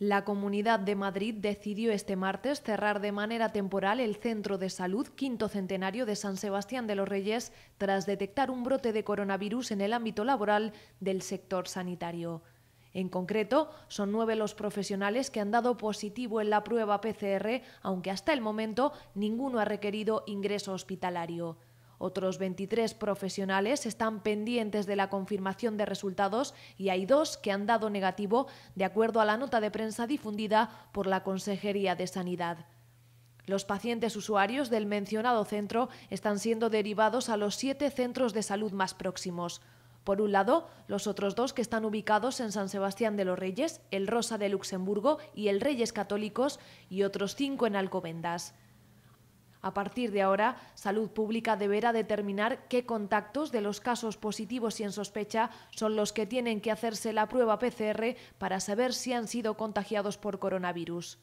La Comunidad de Madrid decidió este martes cerrar de manera temporal el Centro de Salud Quinto Centenario de San Sebastián de los Reyes tras detectar un brote de coronavirus en el ámbito laboral del sector sanitario. En concreto, son nueve los profesionales que han dado positivo en la prueba PCR, aunque hasta el momento ninguno ha requerido ingreso hospitalario. Otros 23 profesionales están pendientes de la confirmación de resultados y hay dos que han dado negativo, de acuerdo a la nota de prensa difundida por la Consejería de Sanidad. Los pacientes usuarios del mencionado centro están siendo derivados a los siete centros de salud más próximos. Por un lado, los otros dos que están ubicados en San Sebastián de los Reyes, el Rosa de Luxemburgo y el Reyes Católicos, y otros cinco en Alcobendas. A partir de ahora, Salud Pública deberá determinar qué contactos de los casos positivos y en sospecha son los que tienen que hacerse la prueba PCR para saber si han sido contagiados por coronavirus.